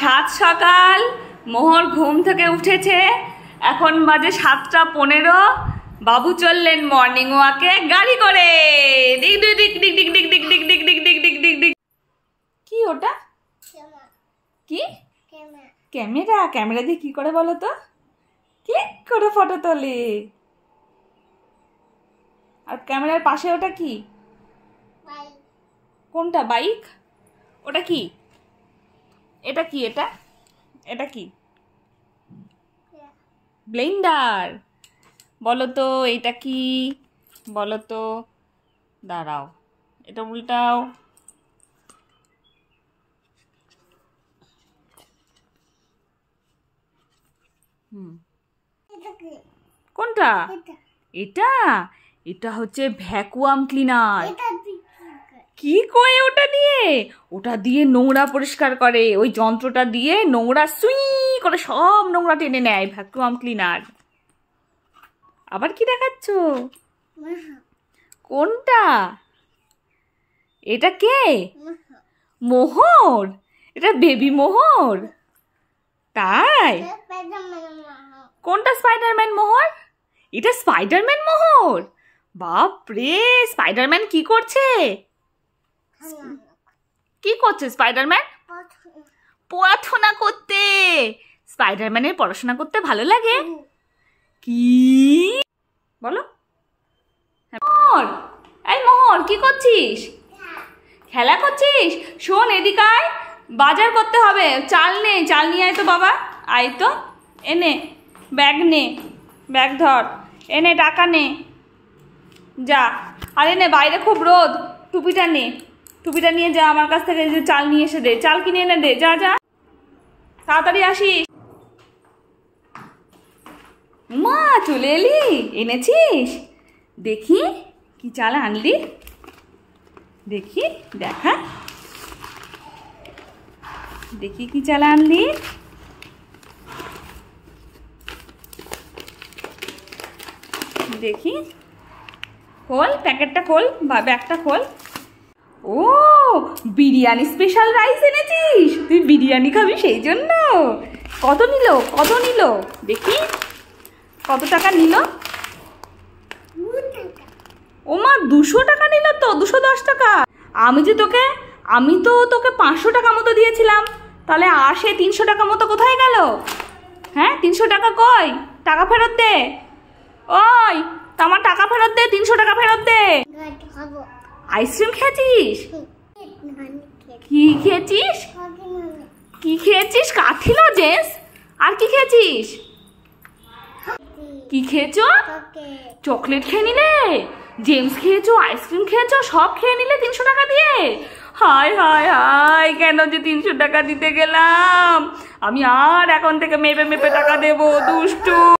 সাত সকাল মোহর ঘুম থেকে উঠেছে এখন বাজে সাতটা পনেরো বাবু চললেন মর্নিং ওয়াকে গাড়ি করে দিক দিক দিক দিক দিক দিক দিক দিক দিক দিক দিক দিক দিক দিক কি ওটা কি ক্যামেরা ক্যামেরা দিয়ে কি করে বলো তো ক্লিক করে ফটো তোলে আর ক্যামেরার পাশে ওটা কি কোনটা বাইক ওটা কি এটা কি এটা এটা কি ব্লেন্ডার বলো তো এটা কি বলো তো দাঁড়াও এটা উল্টাও হুম কোনটা এটা এটা হচ্ছে ভ্যাকুয়াম ক্লিনার কি কয়ে ওটা ওটা দিয়ে নোংরা পরিষ্কার করে ওই যন্ত্রটা দিয়ে নোংরা সুই করে সব নোংরা টেনে নেয় ভ্যাকুয়াম ক্লিনার আবার কি দেখাচ্ছ কোনটা এটা কে মোহর এটা বেবি মোহর তাই কোনটা স্পাইডারম্যান মোহর এটা স্পাইডারম্যান মোহর বাপরে স্পাইডারম্যান কি করছে করছে স্পাইডারম্যান পড়াশোনা করতে স্পাইডারম্যানের পড়াশোনা করতে ভালো লাগে কি বলো হ্যাঁ, মোহর এই মোহর কি করছিস খেলা করছিস শোন এদিকায় বাজার করতে হবে চাল নে চাল নিয়ে আয় তো বাবা আয় তো এনে ব্যাগ নে ব্যাগ ধর এনে টাকা নে যা আর এনে বাইরে খুব রোদ টুপিটা নে টুপিটা নিয়ে যা আমার কাছ থেকে যে চাল নিয়ে এসে দে চাল কিনে এনে দে যা যা তাড়াতাড়ি আসিস মা চলে এলি এনেছিস দেখি কি চাল আনলি দেখি দেখা হ্যাঁ। দেখি কি চাল আনলি দেখি খোল প্যাকেটটা খোল বা ব্যাগটা খোল ও বিরিয়ানি স্পেশাল রাইস এনেছিস তুই বিরিয়ানি খাবি সেই জন্য কত নিল কত নিল দেখি কত টাকা নিল মা দুশো টাকা নিল তো দুশো দশ টাকা আমি যে তোকে আমি তো তোকে পাঁচশো টাকা মতো দিয়েছিলাম তাহলে আর সে তিনশো টাকা মতো কোথায় গেল হ্যাঁ তিনশো টাকা কই টাকা ফেরত দে ওই তো আমার টাকা ফেরত দে তিনশো টাকা ফেরত দে আইসক্রিম খেয়েছিস কি খেয়েছিস কি খেয়েছিস কাঠিল জেস আর কি খেয়েছিস কি খেয়েছ চকলেট খেয়ে নিলে জেমস খেয়েছো আইসক্রিম খেয়েছো সব খেয়ে নিলে তিনশো টাকা দিয়ে হায় হায় হায় কেন যে তিনশো টাকা দিতে গেলাম আমি আর এখন থেকে মেপে মেপে টাকা দেবো দুষ্টু